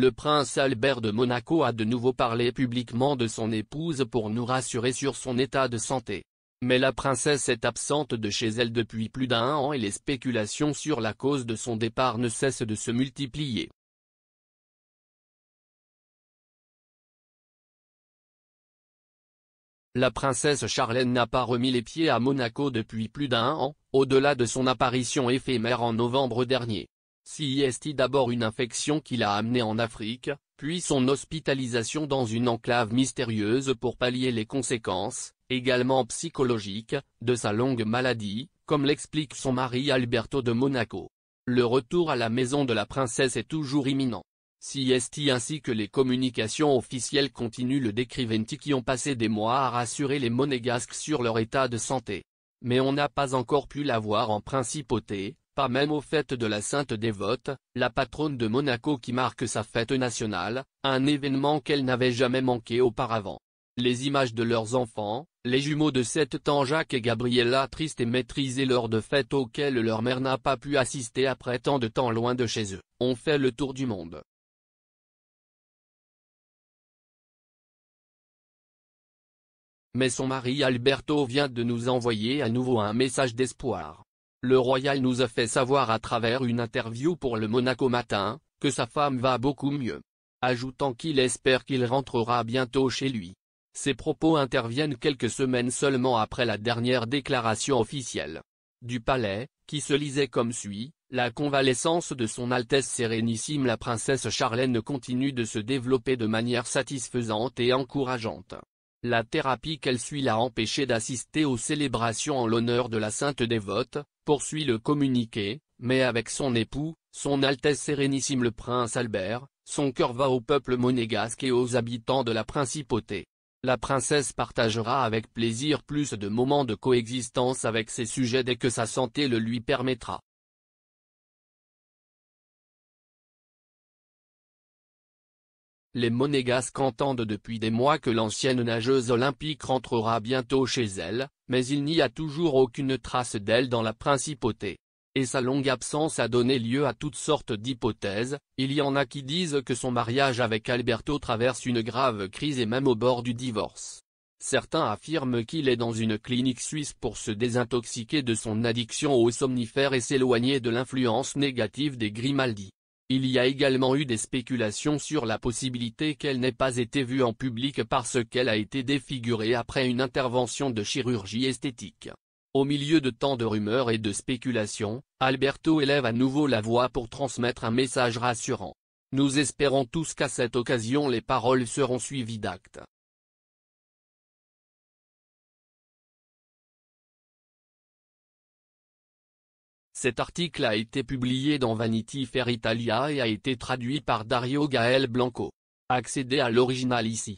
Le prince Albert de Monaco a de nouveau parlé publiquement de son épouse pour nous rassurer sur son état de santé. Mais la princesse est absente de chez elle depuis plus d'un an et les spéculations sur la cause de son départ ne cessent de se multiplier. La princesse Charlène n'a pas remis les pieds à Monaco depuis plus d'un an, au-delà de son apparition éphémère en novembre dernier. Si est-il d'abord une infection qui l'a amené en Afrique, puis son hospitalisation dans une enclave mystérieuse pour pallier les conséquences, également psychologiques, de sa longue maladie, comme l'explique son mari Alberto de Monaco. Le retour à la maison de la princesse est toujours imminent. Si est-il ainsi que les communications officielles continuent le décriventi qui ont passé des mois à rassurer les monégasques sur leur état de santé. Mais on n'a pas encore pu la voir en principauté, même aux fêtes de la Sainte Dévote, la patronne de Monaco qui marque sa fête nationale, un événement qu'elle n'avait jamais manqué auparavant. Les images de leurs enfants, les jumeaux de sept ans Jacques et Gabriella tristes et maîtrisés lors de fêtes auxquelles leur mère n'a pas pu assister après tant de temps loin de chez eux, ont fait le tour du monde. Mais son mari Alberto vient de nous envoyer à nouveau un message d'espoir. Le Royal nous a fait savoir à travers une interview pour le Monaco Matin, que sa femme va beaucoup mieux. Ajoutant qu'il espère qu'il rentrera bientôt chez lui. Ces propos interviennent quelques semaines seulement après la dernière déclaration officielle du palais, qui se lisait comme suit, la convalescence de son Altesse Sérénissime la princesse Charlène continue de se développer de manière satisfaisante et encourageante. La thérapie qu'elle suit l'a empêchée d'assister aux célébrations en l'honneur de la sainte dévote, poursuit le communiqué, mais avec son époux, son Altesse Sérénissime le Prince Albert, son cœur va au peuple monégasque et aux habitants de la principauté. La princesse partagera avec plaisir plus de moments de coexistence avec ses sujets dès que sa santé le lui permettra. Les Monégasques entendent depuis des mois que l'ancienne nageuse olympique rentrera bientôt chez elle, mais il n'y a toujours aucune trace d'elle dans la principauté. Et sa longue absence a donné lieu à toutes sortes d'hypothèses, il y en a qui disent que son mariage avec Alberto traverse une grave crise et même au bord du divorce. Certains affirment qu'il est dans une clinique suisse pour se désintoxiquer de son addiction aux somnifères et s'éloigner de l'influence négative des Grimaldi. Il y a également eu des spéculations sur la possibilité qu'elle n'ait pas été vue en public parce qu'elle a été défigurée après une intervention de chirurgie esthétique. Au milieu de tant de rumeurs et de spéculations, Alberto élève à nouveau la voix pour transmettre un message rassurant. Nous espérons tous qu'à cette occasion les paroles seront suivies d'actes. Cet article a été publié dans Vanity Fair Italia et a été traduit par Dario Gael Blanco. Accédez à l'original ici.